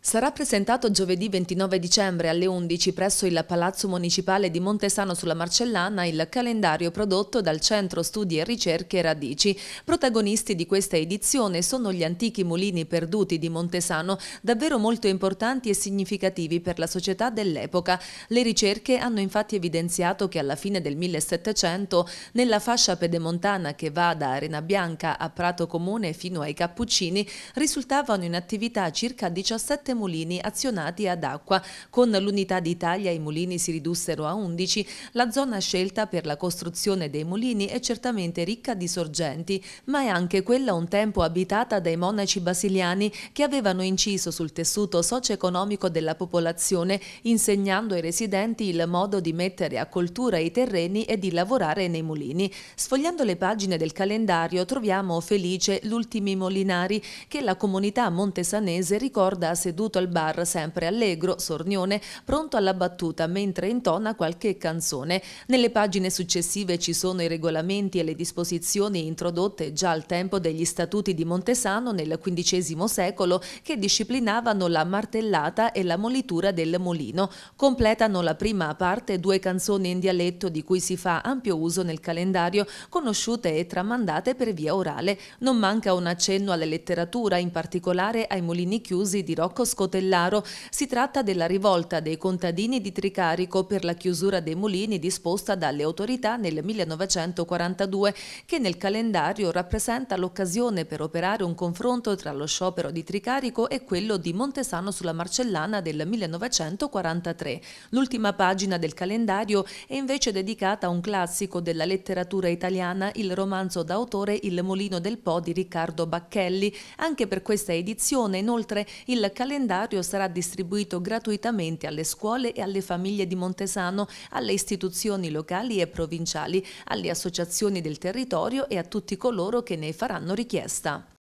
Sarà presentato giovedì 29 dicembre alle 11 presso il Palazzo Municipale di Montesano sulla Marcellana il calendario prodotto dal Centro Studi e Ricerche Radici. Protagonisti di questa edizione sono gli antichi mulini perduti di Montesano, davvero molto importanti e significativi per la società dell'epoca. Le ricerche hanno infatti evidenziato che alla fine del 1700, nella fascia pedemontana che va da Arena Bianca a Prato Comune fino ai Cappuccini, risultavano in attività circa 17 mulini azionati ad acqua. Con l'unità d'Italia i mulini si ridussero a 11, la zona scelta per la costruzione dei mulini è certamente ricca di sorgenti, ma è anche quella un tempo abitata dai monaci basiliani che avevano inciso sul tessuto socio-economico della popolazione, insegnando ai residenti il modo di mettere a coltura i terreni e di lavorare nei mulini. Sfogliando le pagine del calendario troviamo felice l'ultimi molinari che la comunità montesanese ricorda a sedurre seduto al bar sempre allegro, sornione, pronto alla battuta mentre intona qualche canzone. Nelle pagine successive ci sono i regolamenti e le disposizioni introdotte già al tempo degli statuti di Montesano nel XV secolo che disciplinavano la martellata e la molitura del mulino. Completano la prima parte due canzoni in dialetto di cui si fa ampio uso nel calendario, conosciute e tramandate per via orale. Non manca un accenno alla letteratura, in particolare ai mulini chiusi di Rocco Scotellaro si tratta della rivolta dei contadini di Tricarico per la chiusura dei mulini disposta dalle autorità nel 1942 che nel calendario rappresenta l'occasione per operare un confronto tra lo sciopero di Tricarico e quello di Montesano sulla Marcellana del 1943. L'ultima pagina del calendario è invece dedicata a un classico della letteratura italiana, il romanzo d'autore Il mulino del Po di Riccardo Bacchelli. Anche per questa edizione inoltre il calendario calendario sarà distribuito gratuitamente alle scuole e alle famiglie di Montesano, alle istituzioni locali e provinciali, alle associazioni del territorio e a tutti coloro che ne faranno richiesta.